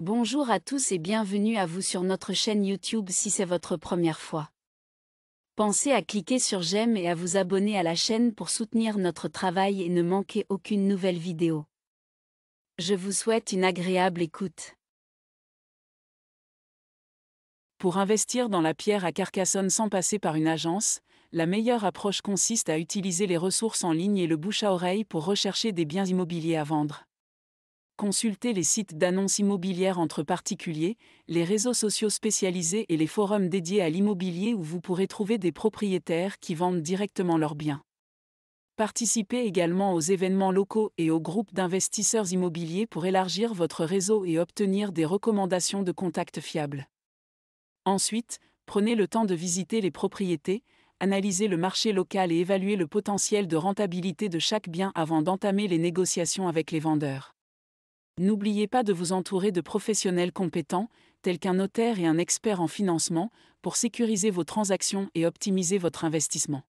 Bonjour à tous et bienvenue à vous sur notre chaîne YouTube si c'est votre première fois. Pensez à cliquer sur j'aime et à vous abonner à la chaîne pour soutenir notre travail et ne manquer aucune nouvelle vidéo. Je vous souhaite une agréable écoute. Pour investir dans la pierre à Carcassonne sans passer par une agence, la meilleure approche consiste à utiliser les ressources en ligne et le bouche à oreille pour rechercher des biens immobiliers à vendre. Consultez les sites d'annonces immobilières entre particuliers, les réseaux sociaux spécialisés et les forums dédiés à l'immobilier où vous pourrez trouver des propriétaires qui vendent directement leurs biens. Participez également aux événements locaux et aux groupes d'investisseurs immobiliers pour élargir votre réseau et obtenir des recommandations de contacts fiables. Ensuite, prenez le temps de visiter les propriétés, analysez le marché local et évaluer le potentiel de rentabilité de chaque bien avant d'entamer les négociations avec les vendeurs. N'oubliez pas de vous entourer de professionnels compétents, tels qu'un notaire et un expert en financement, pour sécuriser vos transactions et optimiser votre investissement.